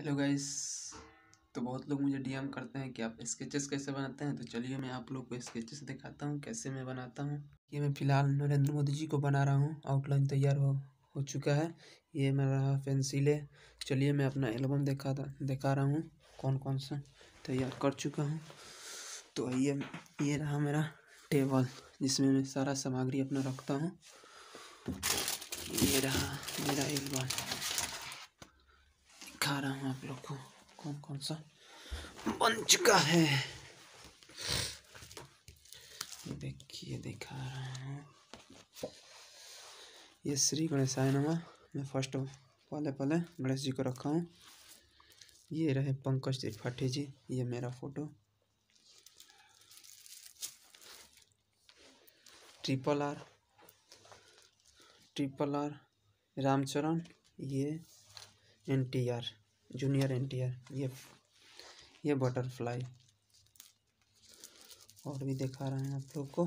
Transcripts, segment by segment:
hello guys तो बहुत लोग मुझे डीएम करते हैं कि आप स्केचेस कैसे बनाते हैं तो चलिए मैं आप लोग को स्केचेस दिखाता हूँ कैसे मैं बनाता हूँ ये मैं फ़िलहाल नरेंद्र मोदी जी को बना रहा हूँ आउटलाइन तैयार हो हो चुका है ये मेरा पेंसिल है चलिए मैं अपना एल्बम देखा दिखा रहा हूँ कौन कौन सा तैयार कर चुका हूँ तो ये ये रहा मेरा टेबल जिसमें मैं सारा सामग्री अपना रखता हूँ ये रहा मेरा एल्बम दिखा रहा हूँ आप लोग को कौन कौन सा बन चुका है देखिए दिखा रहा हूँ ये श्री गणेश गणेशाय नमा मैं फर्स्ट पहले पहले गणेश जी को रखा हूँ ये रहे पंकज त्रिपाठी जी ये मेरा photo triple R triple R Ramcharan ये N T R junior N T R ये ये बटरफ्लाई और भी दिखा रहे हैं आप लोग को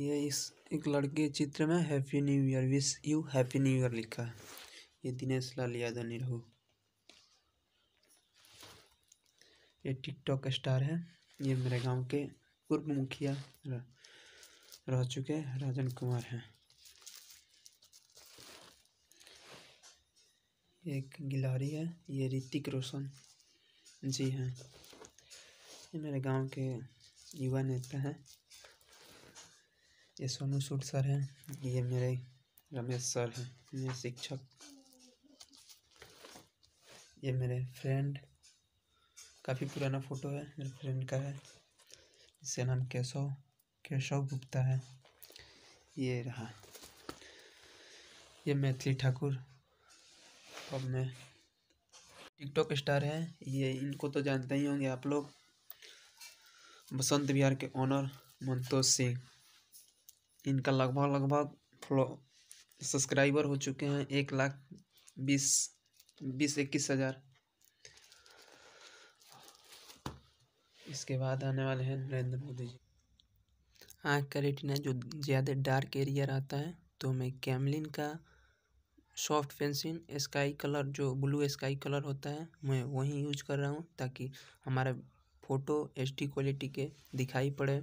ये इस एक लड़के चित्र में happy new year wish you happy new year लिखा है ये दिनेश लाल यादव निरहू ये टिकटॉक स्टार है ये मेरे गांव के पूर्व मुखिया रह चुके राजन कुमार हैं एक गिलारी है ये ऋतिक रोशन जी हैं हाँ, ये मेरे गांव के युवा नेता हैं ये सोनू सूट सर हैं ये मेरे रमेश सर हैं मेरे शिक्षक ये मेरे फ्रेंड काफ़ी पुराना फ़ोटो है मेरे फ्रेंड का है इसका नाम केशव केशव गुप्ता है ये रहा ये मैथिली ठाकुर अब टिकटॉक स्टार हैं ये इनको तो जानते ही होंगे आप लोग बसंत बिहार के ऑनर मंतोष सिंह इनका लगभग लगभग फॉलो सब्सक्राइबर हो चुके हैं एक लाख बीस बीस इक्कीस हज़ार इसके बाद आने वाले हैं नरेंद्र मोदी जी आँख का रेटिना जो ज़्यादा डार्क एरिया रहता है तो मैं कैमलिन का सॉफ्ट फेंसिंग स्काई कलर जो ब्लू स्काई कलर होता है मैं वही यूज कर रहा हूँ ताकि हमारा फ़ोटो एच क्वालिटी के दिखाई पड़े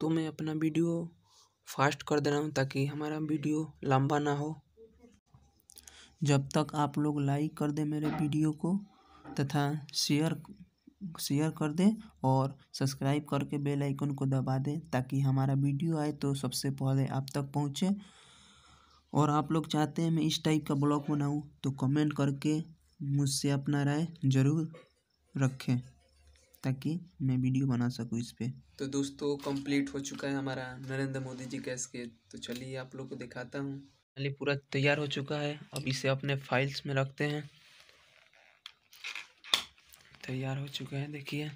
तो मैं अपना वीडियो फास्ट कर दे रहा हूँ ताकि हमारा वीडियो लंबा ना हो जब तक आप लोग लाइक कर दें मेरे वीडियो को तथा शेयर शेयर कर दें और सब्सक्राइब करके बेल आइकन को दबा दें ताकि हमारा वीडियो आए तो सबसे पहले आप तक पहुँचे और आप लोग चाहते हैं मैं इस टाइप का ब्लॉग बनाऊँ तो कमेंट करके मुझसे अपना राय ज़रूर रखें ताकि मैं वीडियो बना सकूँ इस पर तो दोस्तों कंप्लीट हो चुका है हमारा नरेंद्र मोदी जी का स्केच तो चलिए आप लोग को दिखाता हूँ चलिए पूरा तैयार हो चुका है अब इसे अपने फाइल्स में रखते हैं तैयार हो चुका है देखिए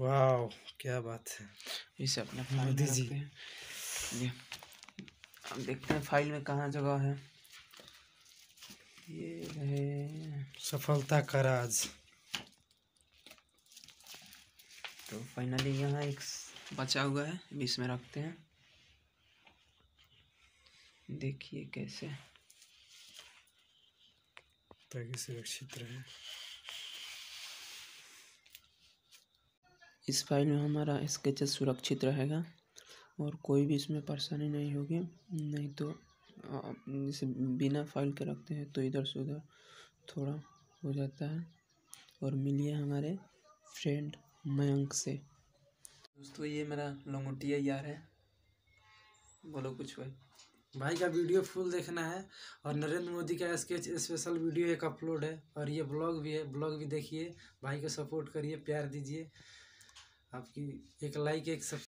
वाह क्या बात है इसे अपने मोदी में रखते हैं अब देखते हैं फाइल में कहाँ जगह है ये है सफलता का राज तो फाइनली यहाँ एक बचा हुआ है बीस में रखते हैं देखिए कैसे ताकि सुरक्षित रहे इस फाइल में हमारा स्केचेस सुरक्षित रहेगा और कोई भी इसमें परेशानी नहीं होगी नहीं तो जैसे बिना फाइल के रखते हैं तो इधर से उधर थोड़ा हो जाता है और मिलिए हमारे फ्रेंड मयंक से दोस्तों ये मेरा लंगोटिया यार है बोलो कुछ भाई भाई का वीडियो फुल देखना है और नरेंद्र मोदी का स्केच स्पेशल वीडियो एक अपलोड है और ये ब्लॉग भी है ब्लॉग भी देखिए भाई को सपोर्ट करिए प्यार दीजिए आपकी एक लाइक एक सब